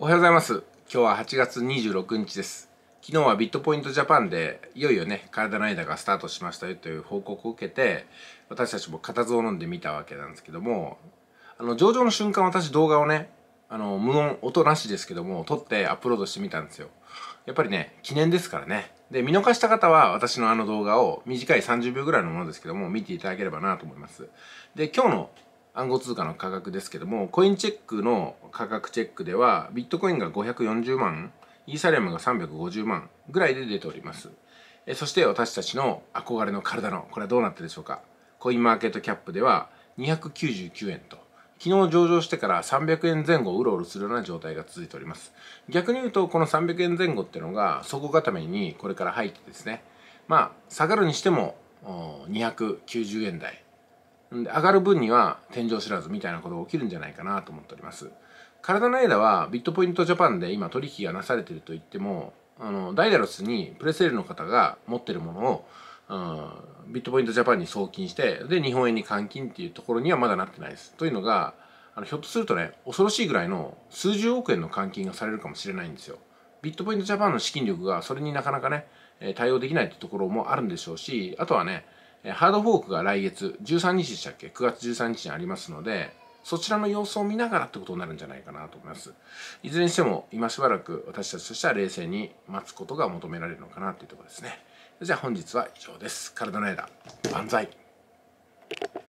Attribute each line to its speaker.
Speaker 1: おはようございます今日は8月26日です昨日はビットポイントジャパンでいよいよね体の間がスタートしましたよという報告を受けて私たちも固唾を飲んでみたわけなんですけどもあの上場の瞬間私動画をねあの無音音なしですけども撮ってアップロードしてみたんですよやっぱりね記念ですからねで見逃した方は私のあの動画を短い30秒ぐらいのものですけども見ていただければなと思いますで今日の暗号通貨の価格ですけどもコインチェックの価格チェックではビットコインが540万イーサリアムが350万ぐらいで出ておりますえそして私たちの憧れの体のこれはどうなったでしょうかコインマーケットキャップでは299円と昨日上場してから300円前後うろうろするような状態が続いております逆に言うとこの300円前後っていうのが底固めにこれから入ってですねまあ下がるにしても290円台上がる分には天井知らずみたいなことが起きるんじゃないかなと思っております。体のエはビットポイントジャパンで今取引がなされてると言ってもあのダイダロスにプレセールの方が持ってるものをうん、ビットポイントジャパンに送金してで日本円に換金っていうところにはまだなってないです。というのがあのひょっとするとね恐ろしいぐらいの数十億円の換金がされるかもしれないんですよ。ビットポイントジャパンの資金力がそれになかなかね対応できないってところもあるんでしょうしあとはねハードフォークが来月13日でしたっけ ?9 月13日にありますので、そちらの様子を見ながらってことになるんじゃないかなと思います。いずれにしても、今しばらく私たちとしては冷静に待つことが求められるのかなというところですね。じゃあ本日は以上です。体の間、万歳。